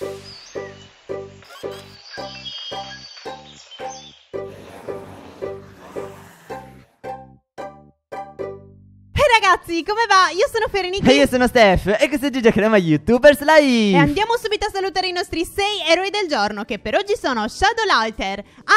Thank you. ragazzi, come va? Io sono Ferenica. E io sono Steph. E questo è Gigia Crema YouTubers Live. E andiamo subito a salutare i nostri sei eroi del giorno, che per oggi sono Shadow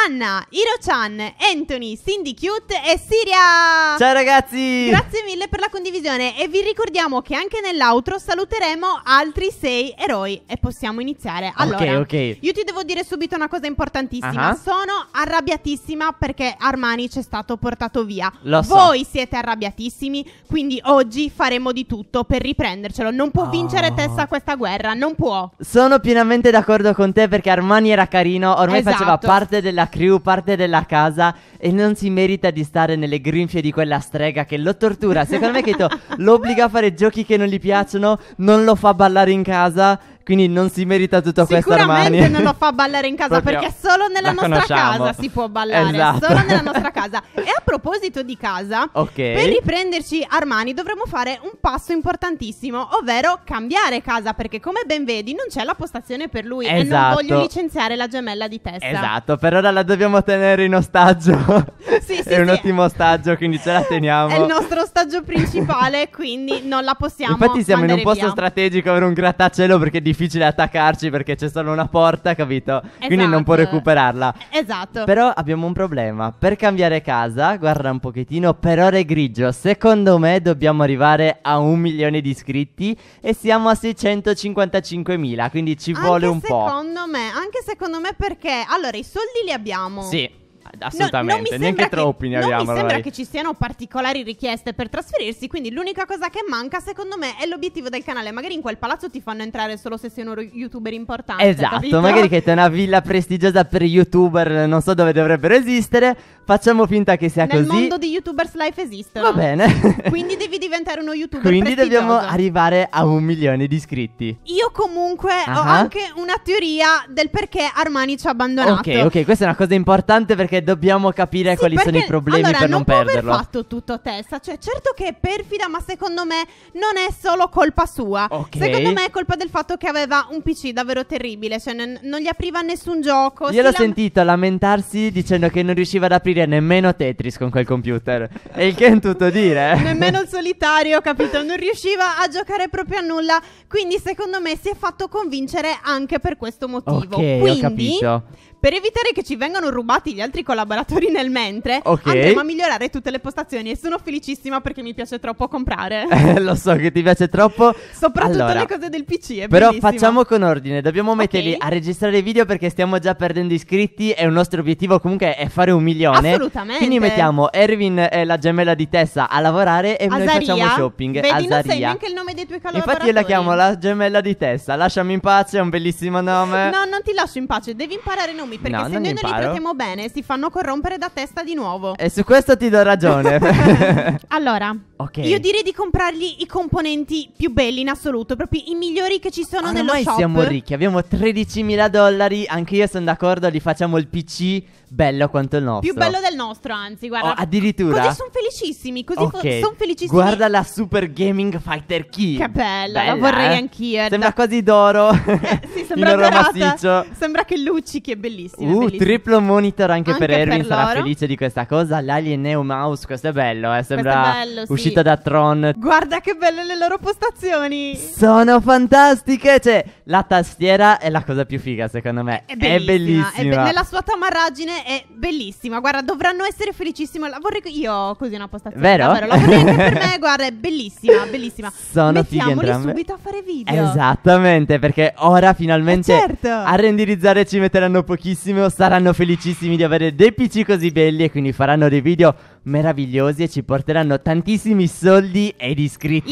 Anna, Hiro-chan, Anthony, Cindy Cute e Siria. Ciao ragazzi. Grazie mille per la condivisione. E vi ricordiamo che anche nell'outro saluteremo altri sei eroi. E possiamo iniziare. Allora, ok, ok. Io ti devo dire subito una cosa importantissima. Uh -huh. Sono arrabbiatissima perché Armani c'è stato portato via. Lo so. Voi siete arrabbiatissimi, quindi oggi faremo di tutto per riprendercelo. Non può oh. vincere ah. Tessa questa guerra, non può. Sono pienamente d'accordo con te perché Armani era carino, ormai esatto. faceva parte della crew, parte della casa e non si merita di stare nelle grinfie di quella strega che lo tortura. Secondo me Keito lo obbliga a fare giochi che non gli piacciono, non lo fa ballare in casa quindi non si merita tutto questo Armani. Sicuramente non lo fa ballare in casa perché solo nella nostra casa si può ballare, esatto. solo nella nostra casa. E a proposito di casa, okay. per riprenderci Armani dovremmo fare un passo importantissimo, ovvero cambiare casa perché come ben vedi non c'è la postazione per lui esatto. e non esatto. voglio licenziare la gemella di testa. Esatto, per ora la dobbiamo tenere in ostaggio. sì, sì, È sì, un ottimo ostaggio, quindi ce la teniamo. È il nostro ostaggio principale, quindi non la possiamo Infatti siamo in un posto via. strategico per un grattacielo perché di difficile attaccarci perché c'è solo una porta, capito? Esatto. Quindi non può esatto. recuperarla. Esatto. Però abbiamo un problema. Per cambiare casa, guarda un pochettino, per ore grigio, secondo me dobbiamo arrivare a un milione di iscritti e siamo a 655.000, quindi ci anche vuole un secondo po'. Secondo me, anche secondo me perché... Allora, i soldi li abbiamo. Sì assolutamente, no, neanche troppi ne abbiamo. Non mi sembra ormai. che ci siano particolari richieste per trasferirsi, quindi l'unica cosa che manca secondo me è l'obiettivo del canale. Magari in quel palazzo ti fanno entrare solo se sei uno youtuber importante. Esatto, capito? magari che è una villa prestigiosa per youtuber, non so dove dovrebbero esistere, facciamo finta che sia Nel così. Nel mondo di YouTubers Life esistono. Va bene. quindi devi diventare uno youtuber Quindi dobbiamo arrivare a un milione di iscritti. Io comunque uh-huh. ho ah ah. anche una teoria del perché Armani ci ha abbandonato. Ok, ok, questa è una cosa importante perché dobbiamo capire sì, quali perché, sono i problemi allora, per non, non perderlo. Non ha fatto tutto a testa, cioè certo che è perfida, ma secondo me non è solo colpa sua. Okay. Secondo me è colpa del fatto che aveva un PC davvero terribile, cioè n- non gli apriva nessun gioco. Io l'ho la... sentito lamentarsi dicendo che non riusciva ad aprire nemmeno Tetris con quel computer. e il che è tutto dire. Eh. nemmeno il solitario, capito? Non riusciva a giocare proprio a nulla, quindi secondo me si è fatto convincere anche per questo motivo. Ok, quindi, ho capito. Per evitare che ci vengano rubati gli altri colpi collaboratori nel mentre, okay. andremo a migliorare tutte le postazioni e sono felicissima perché mi piace troppo comprare. lo so che ti piace troppo. Soprattutto allora, le cose del PC, Però bellissimo. facciamo con ordine, dobbiamo metterli okay. a registrare i video perché stiamo già perdendo iscritti e un nostro obiettivo comunque è fare un milione. Assolutamente. Quindi mettiamo Erwin e la gemella di Tessa a lavorare e Azaria. noi facciamo shopping. Vedi, Azaria. non sai neanche il nome dei tuoi collaboratori. Infatti io la chiamo la gemella di Tessa, lasciami in pace, è un bellissimo nome. No, non ti lascio in pace, devi imparare i nomi perché no, se noi imparo. non li trattiamo bene si fanno fanno corrompere da testa di nuovo. E su questo ti do ragione. allora, okay. io direi di comprargli i componenti più belli in assoluto, proprio i migliori che ci sono ah, nello shop. Ormai siamo ricchi, abbiamo 13.000 dollari, anche io sono d'accordo, gli facciamo il PC bello quanto il nostro. Più bello del nostro, anzi, guarda. Oh, addirittura. Così sono felicissimi, così okay. sono felicissimi. Guarda la Super Gaming Fighter Key. Che bello, bella la vorrei eh? anch'io. Sembra quasi d'oro. Eh, sì, sembra d'oro massiccio. Sembra che luccichi, è bellissimo. Uh, è triplo monitor anche, anche per Erwin, sarà felice di questa cosa. L'Alien Neo Mouse, questo è bello, eh. Sembra bello, uscita sì. da Tron. Guarda che belle le loro postazioni. Sono fantastiche, cioè la tastiera è la cosa più figa secondo me. È bellissima. È bellissima. È be- nella sua tamarraggine è bellissima. Guarda, dovranno essere felicissimi. La vorrei io così una postazione. Vero? Davvero, la vorrei anche per me. Guarda, è bellissima, bellissima. Sono Mettiamoli subito a fare video. Esattamente, perché ora finalmente eh certo. a renderizzare ci metteranno pochissimo. Saranno felicissimi di avere dei PC così belli e quindi faranno dei video meravigliosi e ci porteranno tantissimi soldi e iscritti,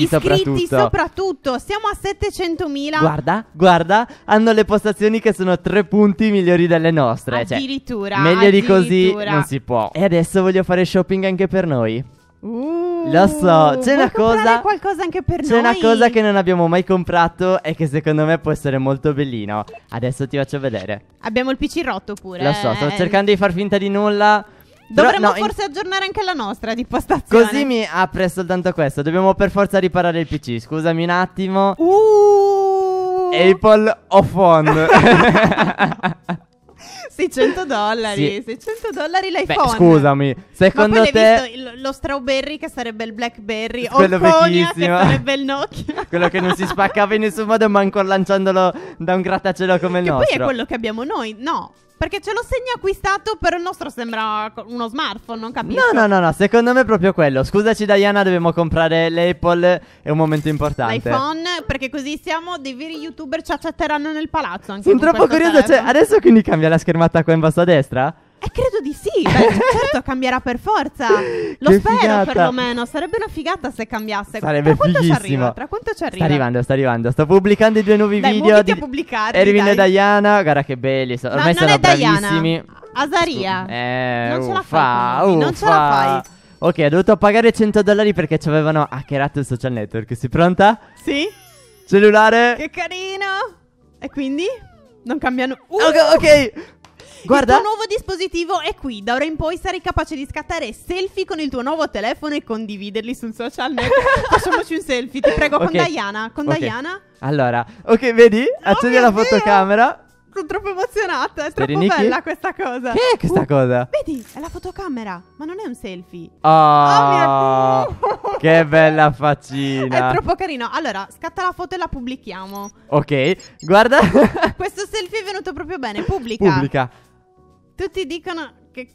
iscritti soprattutto. Iscritti soprattutto, siamo a 700.000. Guarda, guarda, hanno le postazioni che sono tre punti migliori delle nostre. Cioè, addirittura. Cioè, meglio addirittura. di così non si può. E adesso voglio fare shopping anche per noi. Uh, Lo so, c'è una cosa. qualcosa anche per c'è noi. una cosa che non abbiamo mai comprato e che secondo me può essere molto bellino. Adesso ti faccio vedere. Abbiamo il PC rotto pure. Lo so, sto eh. cercando di far finta di nulla. Dovremmo no, forse in... aggiornare anche la nostra di postazione. Così mi apre soltanto questo. Dobbiamo per forza riparare il PC. Scusami un attimo. Uh. Apple o phone? 600 dollari, sì. 600 dollari l'iPhone. Beh, scusami, secondo te visto lo strawberry che sarebbe il blackberry Quello o il Konya che sarebbe il Nokia? quello che non si spaccava in nessun modo manco lanciandolo da un grattacielo come che il nostro. E poi è quello che abbiamo noi. No, perché ce l'ho segno acquistato, però il nostro sembra uno smartphone, non capisco. No, no, no, no, secondo me è proprio quello. Scusaci Diana, dobbiamo comprare l'Apple, è un momento importante. L'iPhone, perché così siamo dei veri youtuber, ci accetteranno nel palazzo. Anche Sono troppo curioso, cioè, adesso quindi cambia la schermata qua in basso a destra? Eh, credo di sì. Beh, certo, cambierà per forza. Lo che spero figata. perlomeno. Sarebbe una figata se cambiasse. Sarebbe Tra quanto ci arriva? Tra quanto ci arriva? Sta arrivando, sta arrivando. Sto pubblicando i due nuovi Dai, video di a pubblicare. Erwin e Diana. Guarda che belli. So- ormai no, sono bravissimi. Diana. Azaria. Eh, non ce la fai. Non ce la fai. Ok, ho dovuto pagare 100 dollari perché ci avevano hackerato il social network. Sei pronta? Sì. Cellulare. Che carino. E quindi? Non cambiano. Uh. Ok, ok. Guarda. Il tuo nuovo dispositivo è qui. Da ora in poi sarai capace di scattare selfie con il tuo nuovo telefono e condividerli sul social network. Facciamoci un selfie, ti prego, okay. con Diana. Con okay. Diana. Allora, ok, vedi? Oh, Accendi oh la fotocamera. Dio. Sono troppo emozionata, è Steri troppo Nikki? bella questa cosa. Che è questa uh, cosa? Vedi, è la fotocamera, ma non è un selfie. Oh, oh mio... che bella faccina. È troppo carino. Allora, scatta la foto e la pubblichiamo. Ok, guarda. Questo selfie è venuto proprio bene, pubblica. Pubblica. Tutti dicono che...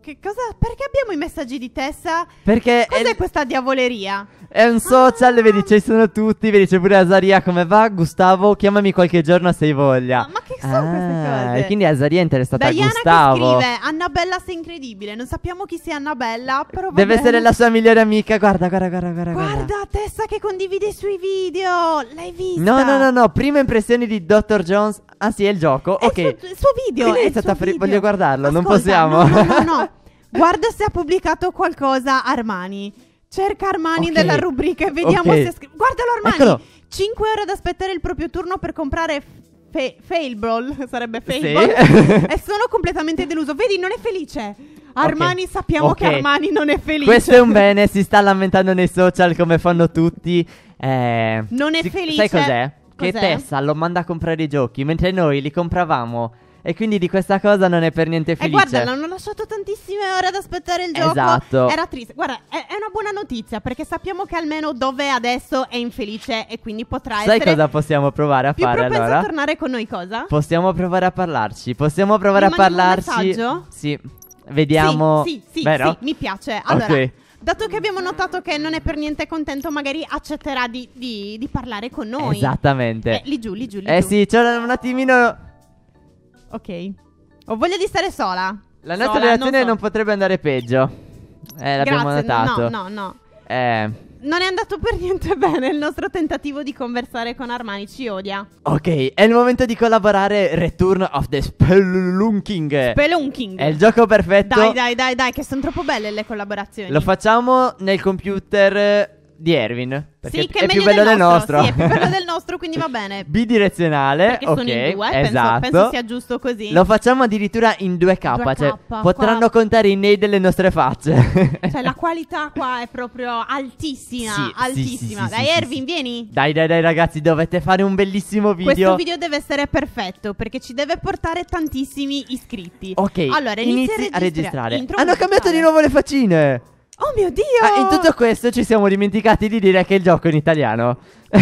che cosa? Perché abbiamo i messaggi di Tessa? Perché... Cos'è è... questa diavoleria? È un social, ve li ci sono tutti, ve li c'è pure Azaria come va, Gustavo, chiamami qualche giorno se hai voglia. Ah, ma che sono ah, queste cose? E quindi Azaria è interessata Diana a Gustavo. Che scrive, Annabella sei incredibile, non sappiamo chi sia Annabella, però Deve bene. essere la sua migliore amica, guarda, guarda, guarda, guarda. Guarda, Tessa che condivide i suoi video, l'hai vista? No, no, no, no, prima impressioni di Dr. Jones, ah sì, è il gioco, è ok. Il suo, suo, video, quindi è, è stata pre- voglio guardarlo, Ascolta, non possiamo. No, no, no, no. guarda se ha pubblicato qualcosa Armani. Cerca Armani okay. della rubrica e vediamo okay. se... Scri- Guardalo Armani! Eccolo. 5 ore ad aspettare il proprio turno per comprare fe- Failball, sarebbe Failball, sì. e sono completamente deluso. Vedi, non è felice. Armani okay. sappiamo okay. che Armani non è felice. Questo è un bene, si sta lamentando nei social come fanno tutti. Eh, non è si, felice. Sai cos'è? cos'è? Che Tessa lo manda a comprare i giochi, mentre noi li compravamo e quindi di questa cosa non è per niente eh, felice. E guarda, l'hanno lasciato tantissime ore ad aspettare il gioco. Esatto. Era triste. Guarda, è, è una buona notizia perché sappiamo che almeno dove adesso è infelice e quindi potrà Sai essere. Sai cosa possiamo provare a più fare allora? a tornare con noi cosa? Possiamo provare a parlarci. Possiamo provare Mi a parlarci. Un messaggio? Sì. Vediamo. Sì, sì, sì, Vero? sì mi piace. Allora. Okay. Dato che abbiamo notato che non è per niente contento, magari accetterà di, di, di parlare con noi. Esattamente. Eh, lì giù, lì giù, lì eh giù. Eh sì, c'era un attimino Ok. Ho voglia di stare sola. La nostra sola, relazione non, so. non, potrebbe andare peggio. Eh, l'abbiamo Grazie, notato. No, no, no. Eh. Non è andato per niente bene il nostro tentativo di conversare con Armani, ci odia. Ok, è il momento di collaborare Return of the Spelunking. Spelunking. È il gioco perfetto. Dai, dai, dai, dai, che sono troppo belle le collaborazioni. Lo facciamo nel computer di Erwin. Perché sì, che è, più bello del nostro. nostro. Sì, è più bello del nostro, quindi va bene. Bidirezionale. Perché okay, sono in due, esatto. penso, penso, esatto. sia giusto così. Lo facciamo addirittura in 2K, 2K cioè qua. potranno contare i nei delle nostre facce. Cioè la qualità qua è proprio altissima, sì, altissima. Sì, dai Erwin, vieni. Dai, dai, dai ragazzi, dovete fare un bellissimo video. Questo video deve essere perfetto perché ci deve portare tantissimi iscritti. Ok. Allora, inizi, inizi a registrare. A registrare. Hanno cambiato di nuovo le faccine. Oh mio dio! Ah, in tutto questo ci siamo dimenticati di dire che il gioco è in italiano.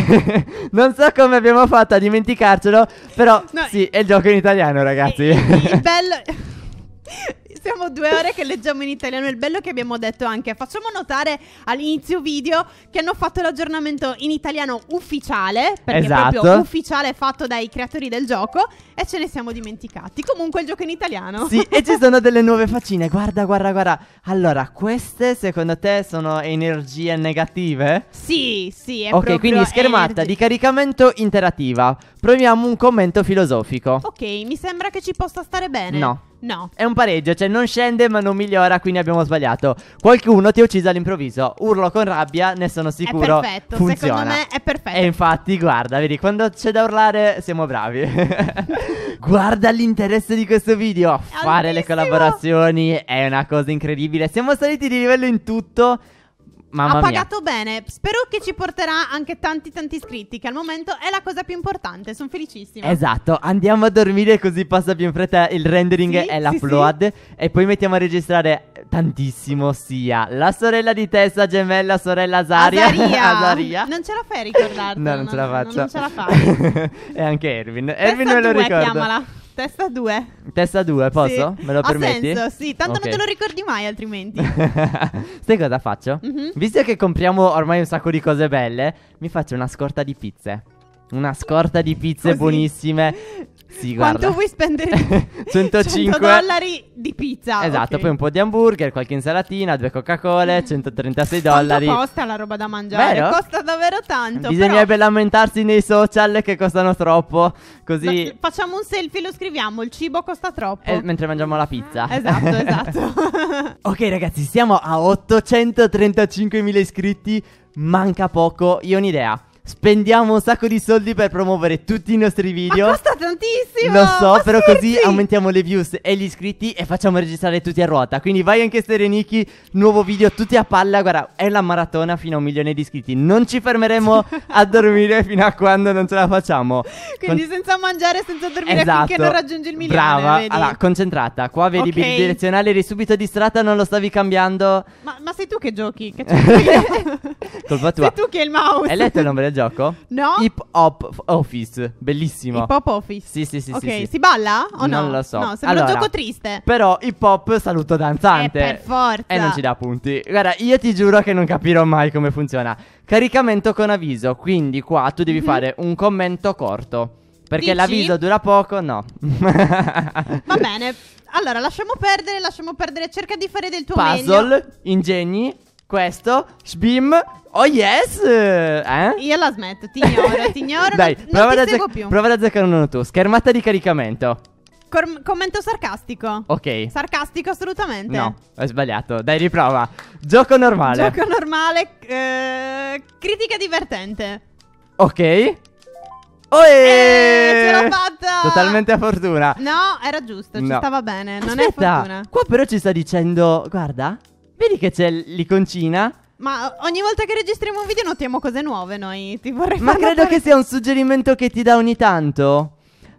non so come abbiamo fatto a dimenticarcelo, però no, sì, è il gioco in italiano, ragazzi. Il, bello siamo due ore che leggiamo in italiano. Il bello che abbiamo detto anche, facciamo notare all'inizio video che hanno fatto l'aggiornamento in italiano ufficiale, perché esatto. proprio ufficiale fatto dai creatori del gioco e ce ne siamo dimenticati. Comunque il gioco è in italiano. Sì, e ci sono delle nuove faccine. Guarda, guarda, guarda. Allora, queste secondo te sono energie negative? Sì, sì, È Ok, quindi schermata energi- di caricamento interattiva. Proviamo un commento filosofico. Ok, mi sembra che ci possa stare bene. No. No. È un pareggio, cioè non scende ma non migliora, quindi abbiamo sbagliato. Qualcuno ti ha ucciso all'improvviso. Urlo con rabbia, ne sono sicuro. È perfetto, funziona. secondo me è perfetto. E infatti, guarda, vedi, quando c'è da urlare siamo bravi. guarda l'interesse di questo video. Fare le collaborazioni è una cosa incredibile. Siamo saliti di livello in tutto. Mamma ha pagato mia. bene. Spero che ci porterà anche tanti tanti iscritti, che al momento è la cosa più importante. Sono felicissima. Esatto, andiamo a dormire così passa più in fretta il rendering sì, e l'upload sì, sì. e poi mettiamo a registrare tantissimo sia la sorella di testa gemella sorella Azaria. Azaria. Non ce la fai a ricordarti. no, non, non, ce la faccio. Non ce la fai. e anche Erwin. Testa Erwin me lo ricorda. chiamala. Testa 2. Testa 2, posso? Sì. Me lo ha permetti? Senso, sì, tanto okay. non te lo ricordi mai altrimenti. Sai cosa faccio? Mm-hmm. Visto che compriamo ormai un sacco di cose belle, mi faccio una scorta di pizze. Una scorta di pizze Così. buonissime prezzi. Quanto vuoi spendere? 105 dollari di pizza. Esatto, okay. poi un po' di hamburger, qualche insalatina, due Coca-Cola, 136 dollari. Quanto costa la roba da mangiare? Vero? Costa davvero tanto. Bisognerebbe però... lamentarsi nei social che costano troppo. Così la, facciamo un selfie e lo scriviamo. Il cibo costa troppo. Eh, mentre mangiamo la pizza. Esatto, esatto. ok, ragazzi, siamo a 835.000 iscritti. Manca poco. Io ho un'idea. Spendiamo un sacco di soldi per promuovere tutti i nostri video. Ma costa tantissimo! Lo so, però scherzi? così aumentiamo le views e gli iscritti e facciamo registrare tutti a ruota. Quindi vai anche Stereniki, nuovo video tutti a palla. Guarda, è la maratona fino a un milione di iscritti. Non ci fermeremo a dormire fino a quando non ce la facciamo. Quindi Con... senza mangiare, senza dormire esatto. finché non raggiungi il milione. Brava, vedi? allora concentrata. Qua vedi okay. bidirezionale, eri subito distratta, non lo stavi cambiando. Ma, ma sei tu che giochi? Che Colpa tua. Sei tu che hai il mouse. Hai letto il nome del gioco? No. Hip Hop Office, bellissimo. Hip Hop Office. Sì, sì, sì. Ok, sì, sì. si balla o no? Non lo so. No, sembra allora, un gioco triste. Però hip hop saluto danzante. Eh, per forza. E non ci dà punti. Guarda, io ti giuro che non capirò mai come funziona. Caricamento con avviso, quindi qua tu devi mm-hmm. fare un commento corto. Perché Dici? l'avviso dura poco, no. Va bene. Allora, lasciamo perdere, lasciamo perdere, cerca di fare del tuo Puzzle, meglio. ingegni questo, sbim, oh yes! Eh? Io la smetto, ti ignoro, ti ignoro, Dai, non, prova, non ad azzac- più. prova ad azzeccare uno tu, schermata di caricamento. Cor- commento sarcastico. Ok. Sarcastico assolutamente. No, ho sbagliato. Dai, riprova. Gioco normale. Gioco normale. Eh, critica divertente. Ok. Oh, eh, ce l'ho fatta! Totalmente a fortuna. No, era giusto, ci stava bene. Non Aspetta, è fortuna. Qua però ci sta dicendo, guarda, Vedi che c'è l'iconcina? Ma ogni volta che registriamo un video notiamo cose nuove noi. Ti vorrei Ma credo notare... che sia un suggerimento che ti dà ogni tanto.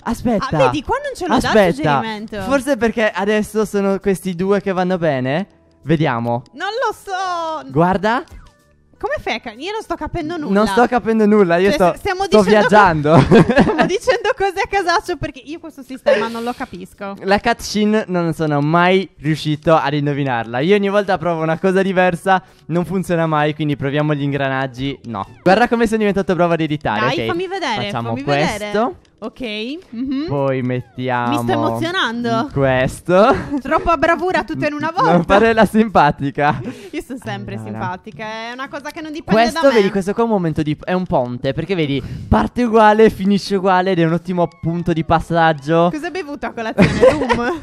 Aspetta. Ah, vedi, qua non ce l'ho Aspetta. dato Forse perché adesso sono questi due che vanno bene? Vediamo. Non lo so. Guarda. Come fai? Ca- io non sto capendo nulla. Non sto capendo nulla, io cioè, sto, sto viaggiando. Co- stiamo dicendo cose a casaccio perché io questo sistema non lo capisco. La cutscene non sono mai riuscito ad indovinarla. Io ogni volta provo una cosa diversa, non funziona mai, quindi proviamo gli ingranaggi. No. Guarda come sono diventato bravo ad editare. Dai, okay. fammi vedere. Facciamo fammi questo. Vedere. Ok. Mm-hmm. Poi mettiamo. Mi sto emozionando. Mm, questo. Troppa bravura tutta in una volta. Non fare la simpatica. Io sono sempre allora. simpatica. È una cosa che non dipende questo, da me. Vedi, questo qua è un momento di. È un ponte. Perché vedi, parte uguale, finisce uguale. Ed è un ottimo punto di passaggio. Cosa hai bevuto a colazione? Rum.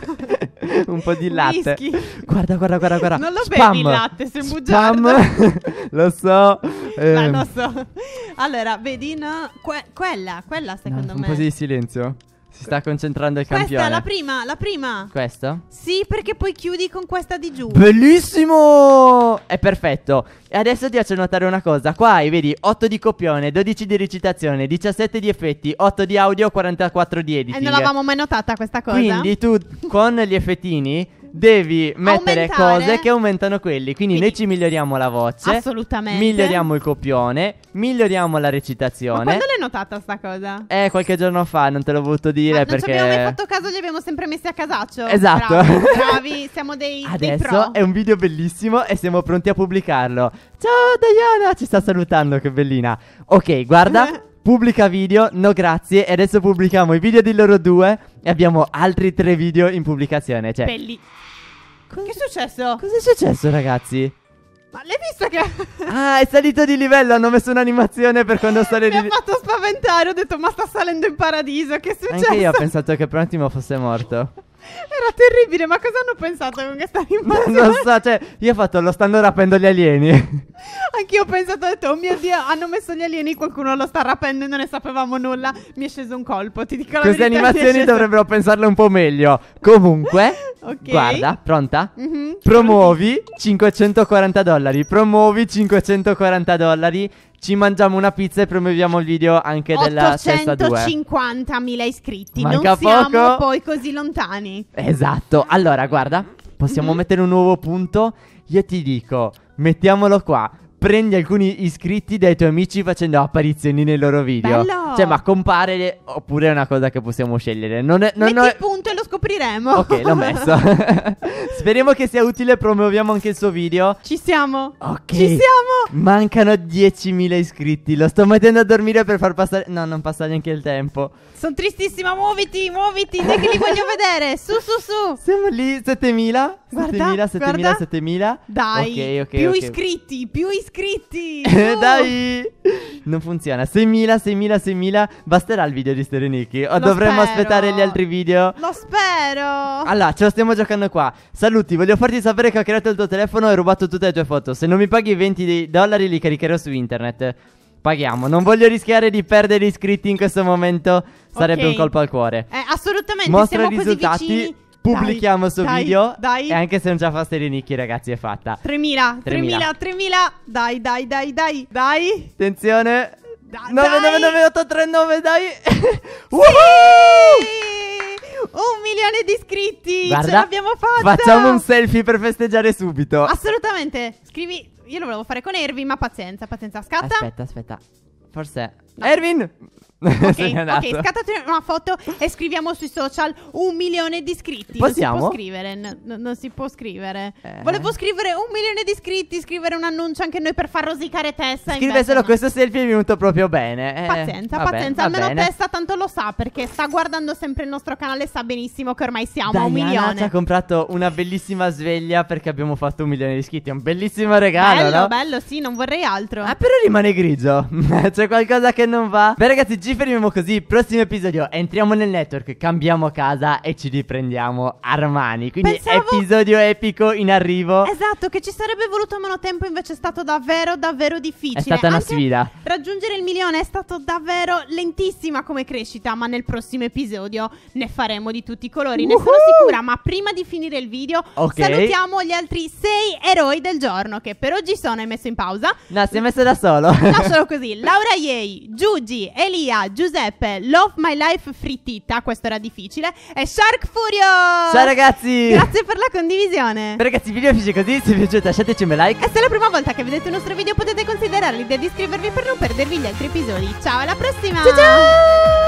un po' di latte. Whisky. Guarda, guarda, guarda, guarda. Non lo Spam. bevi il latte, sei un bugiardo. lo so. Eh. lo ehm. so. Allora, vedi, no. Que- quella, quella secondo no, me. Un po' di silenzio. Si sta concentrando il campione. Questa, campione. la prima, la prima. Questa? Sì, perché poi chiudi con questa di giù. Bellissimo! È perfetto. E adesso ti faccio notare una cosa. Qua hai, vedi, 8 di copione, 12 di recitazione, 17 di effetti, 8 di audio, 44 di eh, editing. E non l'avevamo mai notata questa cosa. Quindi tu con gli effettini devi mettere Aumentare. cose che aumentano quelli. Quindi, Quindi, noi ci miglioriamo la voce. Assolutamente. Miglioriamo il copione. Miglioriamo la recitazione. Ma quando l'hai notata sta cosa? Eh, qualche giorno fa, non te l'ho voluto dire Ma perché. Non ci abbiamo mai fatto caso, li abbiamo sempre messi a casaccio. Esatto. Bravi, bravi siamo dei, Adesso dei pro. è un video bellissimo e siamo pronti a pubblicarlo. Ciao Diana, ci sta salutando, che bellina. Ok, guarda. pubblica video, no grazie, e adesso pubblichiamo i video di loro due e abbiamo altri tre video in pubblicazione. Cioè, Belli. Cos- che è successo? Cos'è successo, ragazzi? Ma l'hai visto che... ah, è salito di livello, hanno messo un'animazione per quando sale di... Mi ha fatto spaventare, ho detto ma sta salendo in paradiso, che è successo? Anche io ho pensato che per un attimo fosse morto era terribile, ma cosa hanno pensato con questa animazione? Non so, cioè, io ho fatto lo stanno rapendo gli alieni. Anch'io ho pensato, ho detto, oh mio Dio, hanno messo gli alieni, qualcuno lo sta rapendo e non ne sapevamo nulla. Mi è sceso un colpo, ti dico la verità. Queste animazioni dovrebbero pensarle un po' meglio. Comunque, okay. guarda, pronta? Mm-hmm. Promuovi 540 dollari, promuovi 540 dollari ci mangiamo una pizza e promuoviamo il video anche della stessa 2. 850.000 iscritti, Manca non siamo poco. poi così lontani. Esatto. Allora, guarda, possiamo mm-hmm. mettere un nuovo punto. Io ti dico, mettiamolo qua prendi alcuni iscritti dai tuoi amici facendo apparizioni nei loro video. Bello! Cioè, ma compare oppure è una cosa che possiamo scegliere. Non è, non Metti è... punto e lo scopriremo. Ok, l'ho messo. Speriamo che sia utile, promuoviamo anche il suo video. Ci siamo. Ok. Ci siamo. Mancano 10.000 iscritti. Lo sto mettendo a dormire per far passare No, non passa neanche il tempo. Sono tristissima, muoviti, muoviti, dai che li voglio vedere. Su, su, su. Siamo lì 7.000. Guarda, 7000, 7000, 7000. Dai, ok, ok. più okay. iscritti, più iscritti. Uh. Dai, non funziona. 6000, 6000, 6000. Basterà il video di Sterenicchi. O Lo dovremmo spero. aspettare gli altri video? Lo spero. Allora, ce lo stiamo giocando qua. Saluti, voglio farti sapere che ho creato il tuo telefono e ho rubato tutte le tue foto. Se non mi paghi 20 dollari, li caricherò su internet. Paghiamo, non voglio rischiare di perdere iscritti in questo momento. Sarebbe un colpo al cuore. Eh, assolutamente, Mostra siamo i risultati. così vicini Pubblichiamo dai, sto dai, video. Dai. E anche se non ce la fa Stelle Nicchi, ragazzi, è fatta. 3000, 3000, 3000. Dai, dai, dai, dai, dai. Attenzione. Da, 999839, dai. Woohoo! Sì! Un milione di iscritti! Guarda, ce l'abbiamo fatta! Facciamo un selfie per festeggiare subito! Assolutamente! Scrivi, io lo volevo fare con Ervi, ma pazienza, pazienza, scatta! Aspetta, aspetta, forse Erwin! Ok, ok, scattate una foto e scriviamo sui social un milione di iscritti. Possiamo? Non si può scrivere, no, non si può scrivere. Eh. Volevo scrivere un milione di iscritti, scrivere un annuncio anche noi per far rosicare Tessa. Scrive solo no. questo selfie è venuto proprio bene. Eh, pazienza, vabbè, pazienza. Almeno bene. Tessa tanto lo sa perché sta guardando sempre il nostro canale sa benissimo che ormai siamo Diana a un milione. ci ha comprato una bellissima sveglia perché abbiamo fatto un milione di iscritti. È un bellissimo regalo, bello, no? bello, sì, non vorrei altro. Ah, però rimane grigio. C'è qualcosa che che non va. Beh, ragazzi, ci fermiamo così. Prossimo episodio, entriamo nel network, cambiamo casa e ci riprendiamo Armani. Quindi, Pensavo... episodio epico in arrivo. Esatto, che ci sarebbe voluto meno tempo, invece è stato davvero, davvero difficile. È stata una Anche sfida. Raggiungere il milione è stato davvero lentissima come crescita, ma nel prossimo episodio ne faremo di tutti i colori. Ne uh-huh. sono sicura, ma prima di finire il video, okay. salutiamo gli altri sei eroi del giorno che per oggi sono hai messo in pausa. No, si è messo da solo. Lascialo così. Laura Yei, Giugi, Elia, Giuseppe, Love My Life Frittita, questo era difficile, e Shark Furio! Ciao ragazzi! Grazie per la condivisione! Beh, ragazzi, il video finisce così, se vi è piaciuto lasciateci un like! E se è la prima volta che vedete il nostro video potete considerare l'idea di iscrivervi per non perdervi gli altri episodi. Ciao, alla prossima! Ciao ciao!